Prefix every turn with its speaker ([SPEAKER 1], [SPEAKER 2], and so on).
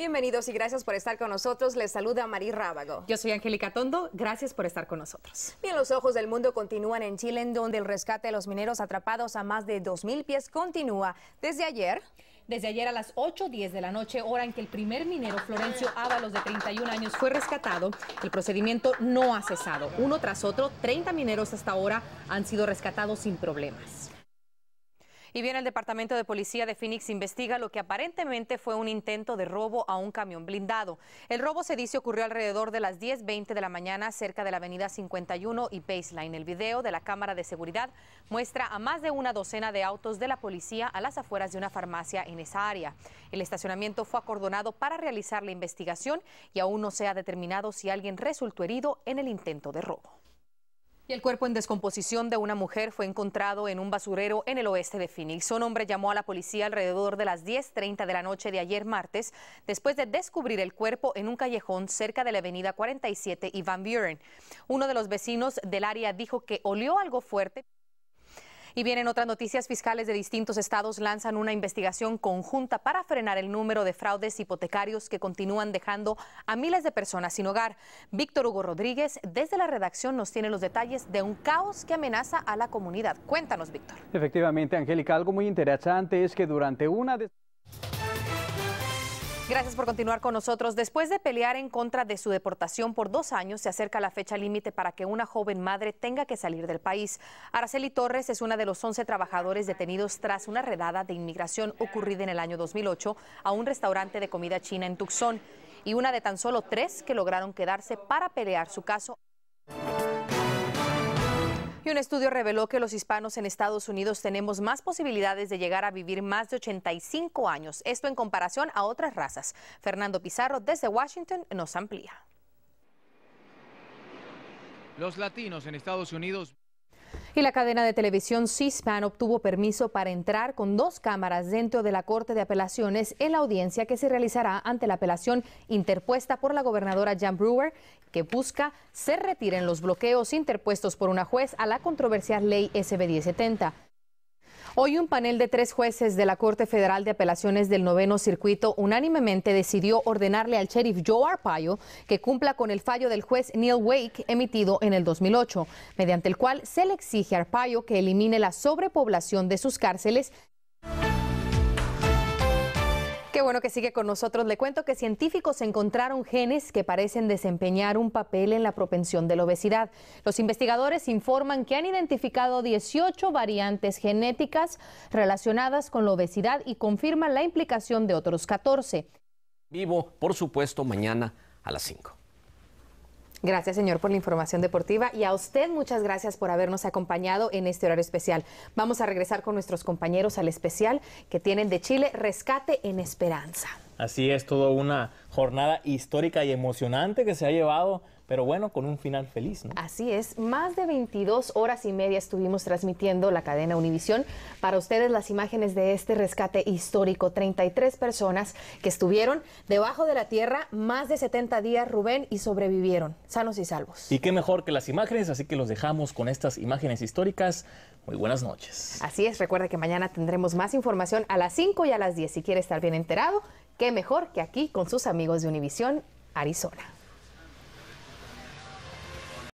[SPEAKER 1] Bienvenidos y gracias por estar con nosotros. Les saluda Marí Rábago. Yo soy Angélica Tondo. Gracias por estar con nosotros. Bien, los ojos del mundo continúan en Chile, en donde el rescate de los mineros atrapados a más de 2.000 pies continúa. Desde ayer... Desde ayer a las 8.10 de la noche, hora en que el primer minero Florencio Ábalos, de 31 años, fue rescatado, el procedimiento no ha cesado. Uno tras otro, 30 mineros hasta ahora han sido rescatados sin problemas. Y bien, el Departamento de Policía de Phoenix investiga lo que aparentemente fue un intento de robo a un camión blindado. El robo se dice ocurrió alrededor de las 10.20 de la mañana cerca de la avenida 51 y Baseline. El video de la cámara de seguridad muestra a más de una docena de autos de la policía a las afueras de una farmacia en esa área. El estacionamiento fue acordonado para realizar la investigación y aún no se ha determinado si alguien resultó herido en el intento de robo el cuerpo en descomposición de una mujer fue encontrado en un basurero en el oeste de Phoenix. Un hombre llamó a la policía alrededor de las 10.30 de la noche de ayer martes, después de descubrir el cuerpo en un callejón cerca de la avenida 47 y Van Buren. Uno de los vecinos del área dijo que olió algo fuerte. Y vienen otras noticias fiscales de distintos estados lanzan una investigación conjunta para frenar el número de fraudes hipotecarios que continúan dejando a miles de personas sin hogar. Víctor Hugo Rodríguez, desde la redacción, nos tiene los detalles de un caos que amenaza a la comunidad. Cuéntanos, Víctor. Efectivamente, Angélica, algo muy interesante es que durante una de Gracias por continuar con nosotros. Después de pelear en contra de su deportación por dos años, se acerca la fecha límite para que una joven madre tenga que salir del país. Araceli Torres es una de los 11 trabajadores detenidos tras una redada de inmigración ocurrida en el año 2008 a un restaurante de comida china en Tucson y una de tan solo tres que lograron quedarse para pelear su caso. Y un estudio reveló que los hispanos en Estados Unidos tenemos más posibilidades de llegar a vivir más de 85 años, esto en comparación a otras razas. Fernando Pizarro desde Washington nos amplía. Los latinos en Estados Unidos y la cadena de televisión c obtuvo permiso para entrar con dos cámaras dentro de la Corte de Apelaciones en la audiencia que se realizará ante la apelación interpuesta por la gobernadora Jan Brewer, que busca se retiren los bloqueos interpuestos por una juez a la controversial ley SB 1070. Hoy un panel de tres jueces de la Corte Federal de Apelaciones del Noveno Circuito unánimemente decidió ordenarle al sheriff Joe Arpaio que cumpla con el fallo del juez Neil Wake emitido en el 2008, mediante el cual se le exige a Arpaio que elimine la sobrepoblación de sus cárceles bueno que sigue con nosotros. Le cuento que científicos encontraron genes que parecen desempeñar un papel en la propensión de la obesidad. Los investigadores informan que han identificado 18 variantes genéticas relacionadas con la obesidad y confirman la implicación de otros 14. Vivo, por supuesto, mañana a las 5. Gracias, señor, por la información deportiva y a usted muchas gracias por habernos acompañado en este horario especial. Vamos a regresar con nuestros compañeros al especial que tienen de Chile Rescate en Esperanza. Así es, toda una jornada histórica y emocionante que se ha llevado pero bueno, con un final feliz. ¿no? Así es, más de 22 horas y media estuvimos transmitiendo la cadena Univisión. Para ustedes las imágenes de este rescate histórico, 33 personas que estuvieron debajo de la tierra más de 70 días, Rubén, y sobrevivieron, sanos y salvos. Y qué mejor que las imágenes, así que los dejamos con estas imágenes históricas. Muy buenas noches. Así es, Recuerda que mañana tendremos más información a las 5 y a las 10. Si quiere estar bien enterado, qué mejor que aquí con sus amigos de Univisión, Arizona.